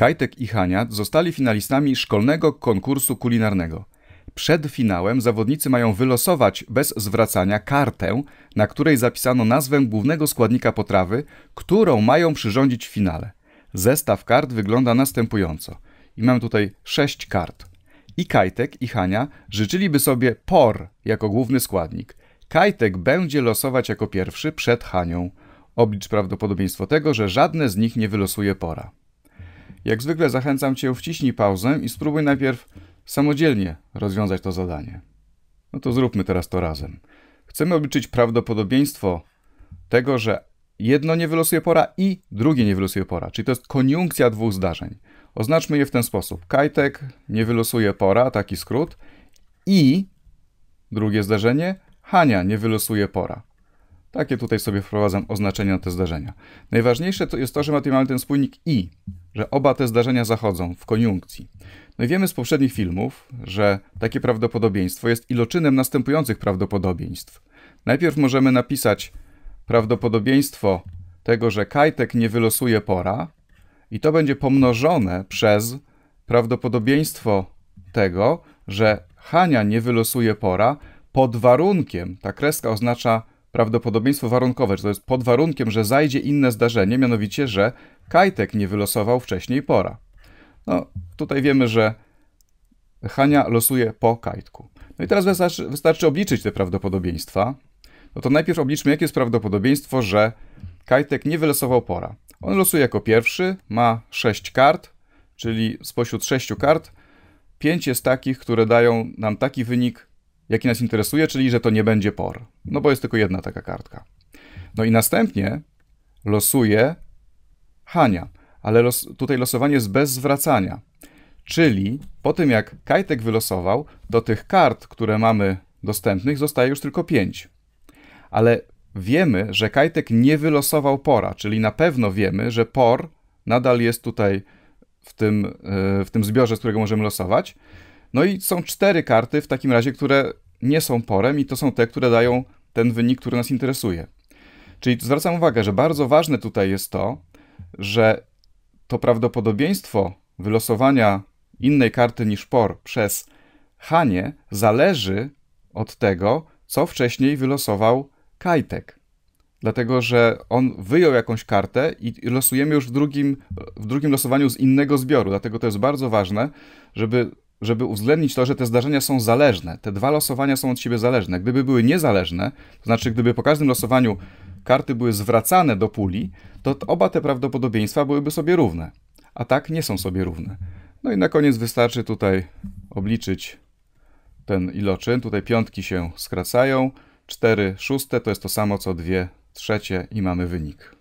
Kajtek i Hania zostali finalistami szkolnego konkursu kulinarnego. Przed finałem zawodnicy mają wylosować bez zwracania kartę, na której zapisano nazwę głównego składnika potrawy, którą mają przyrządzić w finale. Zestaw kart wygląda następująco. I mam tutaj sześć kart. I Kajtek i Hania życzyliby sobie por jako główny składnik. Kajtek będzie losować jako pierwszy przed Hanią. Oblicz prawdopodobieństwo tego, że żadne z nich nie wylosuje pora. Jak zwykle zachęcam Cię, wciśnij pauzę i spróbuj najpierw samodzielnie rozwiązać to zadanie. No to zróbmy teraz to razem. Chcemy obliczyć prawdopodobieństwo tego, że jedno nie wylosuje pora i drugie nie wylosuje pora, czyli to jest koniunkcja dwóch zdarzeń. Oznaczmy je w ten sposób. Kajtek nie wylosuje pora, taki skrót, i drugie zdarzenie, Hania nie wylosuje pora. Takie tutaj sobie wprowadzam oznaczenia na te zdarzenia. Najważniejsze to jest to, że mamy ten spójnik i że oba te zdarzenia zachodzą w koniunkcji. No i wiemy z poprzednich filmów, że takie prawdopodobieństwo jest iloczynem następujących prawdopodobieństw. Najpierw możemy napisać prawdopodobieństwo tego, że kajtek nie wylosuje pora, i to będzie pomnożone przez prawdopodobieństwo tego, że Hania nie wylosuje pora pod warunkiem, ta kreska oznacza prawdopodobieństwo warunkowe, to jest pod warunkiem, że zajdzie inne zdarzenie, mianowicie, że Kajtek nie wylosował wcześniej pora. No, tutaj wiemy, że Hania losuje po Kajtku. No i teraz wystarczy, wystarczy obliczyć te prawdopodobieństwa. No to najpierw obliczmy, jakie jest prawdopodobieństwo, że Kajtek nie wylosował pora. On losuje jako pierwszy, ma 6 kart, czyli spośród 6 kart 5 jest takich, które dają nam taki wynik, jaki nas interesuje, czyli że to nie będzie por, no bo jest tylko jedna taka kartka. No i następnie losuje Hania, ale los, tutaj losowanie jest bez zwracania. Czyli po tym jak Kajtek wylosował, do tych kart, które mamy dostępnych, zostaje już tylko 5. Ale wiemy, że Kajtek nie wylosował pora, czyli na pewno wiemy, że por nadal jest tutaj w tym, e, w tym zbiorze, z którego możemy losować. No i są cztery karty w takim razie, które nie są porem i to są te, które dają ten wynik, który nas interesuje. Czyli zwracam uwagę, że bardzo ważne tutaj jest to, że to prawdopodobieństwo wylosowania innej karty niż por przez Hanie zależy od tego, co wcześniej wylosował Kajtek. Dlatego, że on wyjął jakąś kartę i losujemy już w drugim, w drugim losowaniu z innego zbioru. Dlatego to jest bardzo ważne, żeby żeby uwzględnić to, że te zdarzenia są zależne. Te dwa losowania są od siebie zależne. Gdyby były niezależne, to znaczy gdyby po każdym losowaniu karty były zwracane do puli, to oba te prawdopodobieństwa byłyby sobie równe. A tak nie są sobie równe. No i na koniec wystarczy tutaj obliczyć ten iloczyn. Tutaj piątki się skracają. 4 szóste to jest to samo co 2 trzecie i mamy wynik.